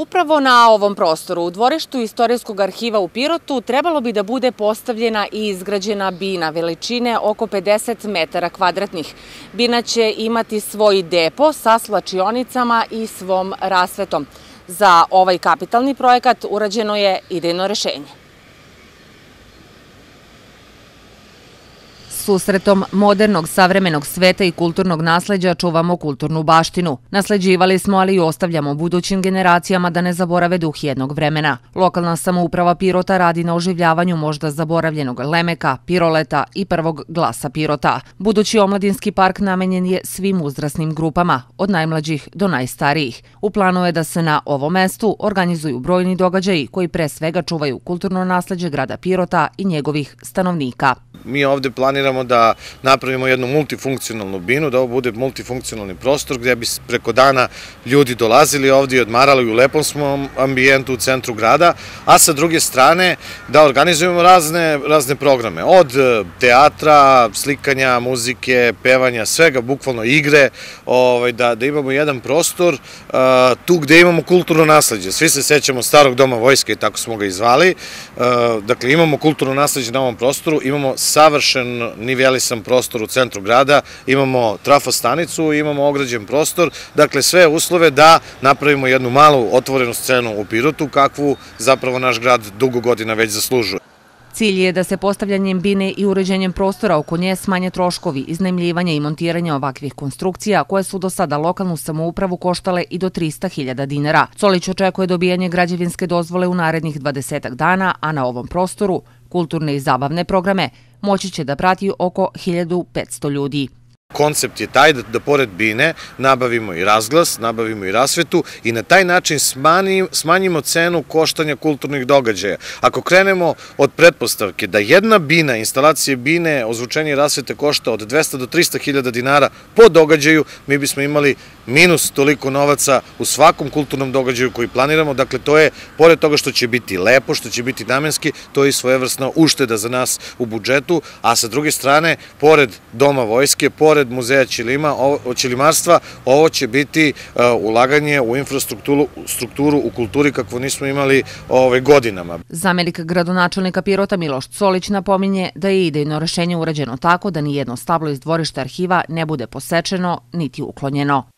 Upravo na ovom prostoru, u dvorištu Istorijskog arhiva u Pirotu, trebalo bi da bude postavljena i izgrađena bina veličine oko 50 metara kvadratnih. Bina će imati svoj depo sa slačionicama i svom rasvetom. Za ovaj kapitalni projekat urađeno je idejno rešenje. susretom modernog, savremenog sveta i kulturnog nasleđa čuvamo kulturnu baštinu. Nasleđivali smo, ali i ostavljamo budućim generacijama da ne zaborave duh jednog vremena. Lokalna samouprava Pirota radi na oživljavanju možda zaboravljenog Lemeka, Piroleta i prvog glasa Pirota. Budući omladinski park namenjen je svim uzrasnim grupama, od najmlađih do najstarijih. U planu je da se na ovom mestu organizuju brojni događaji koji pre svega čuvaju kulturno nasleđe grada Pirota i njegovih stanovnika mi ovde planiramo da napravimo jednu multifunkcionalnu binu, da ovo bude multifunkcionalni prostor gde bi preko dana ljudi dolazili ovde i odmarali u lepom smo ambijentu u centru grada, a sa druge strane da organizujemo razne, razne programe, od e, teatra, slikanja, muzike, pevanja, svega, bukvalno igre, ovaj, da, da imamo jedan prostor e, tu gde imamo kulturno nasledđe. Svi se sećamo starog doma vojske, tako smo ga izvali, e, dakle imamo kulturno nasledđe na ovom prostoru, imamo sa savršen nivelisan prostor u centru grada, imamo trafostanicu, imamo ograđen prostor, dakle sve uslove da napravimo jednu malu otvorenu scenu u Pirotu, kakvu zapravo naš grad dugo godina već zaslužuje. Cilj je da se postavljanjem bine i uređenjem prostora oko nje smanje troškovi iznajmljivanje i montiranja ovakvih konstrukcija koje su do sada lokalnu samoupravu koštale i do 300.000 dinara. Colić očekuje dobijanje građevinske dozvole u narednih 20 dana, a na ovom prostoru kulturne i zabavne programe, moći će da prati oko 1500 ljudi. Koncept je taj da, da, pored Bine nabavimo i razglas, nabavimo i rasvetu i na taj način smanjimo, smanjimo cenu koštanja kulturnih događaja. Ako krenemo od pretpostavke da jedna Bina, instalacije Bine, ozvučenje rasvete košta od 200 do 300 hiljada dinara po događaju, mi bismo imali minus toliko novaca u svakom kulturnom događaju koji planiramo. Dakle, to je, pored toga što će biti lepo, što će biti namenski, to je i svojevrsna ušteda za nas u budžetu, a sa druge strane, pored Doma vojske, pored pored muzeja Čilimarstva, ovo će biti e, ulaganje u infrastrukturu strukturu, u kulturi kakvo nismo imali ove ovaj, godinama. Zamelik gradonačelnika Pirota Miloš Colić napominje da je idejno rešenje urađeno tako da nijedno stablo iz dvorišta arhiva ne bude posečeno niti uklonjeno.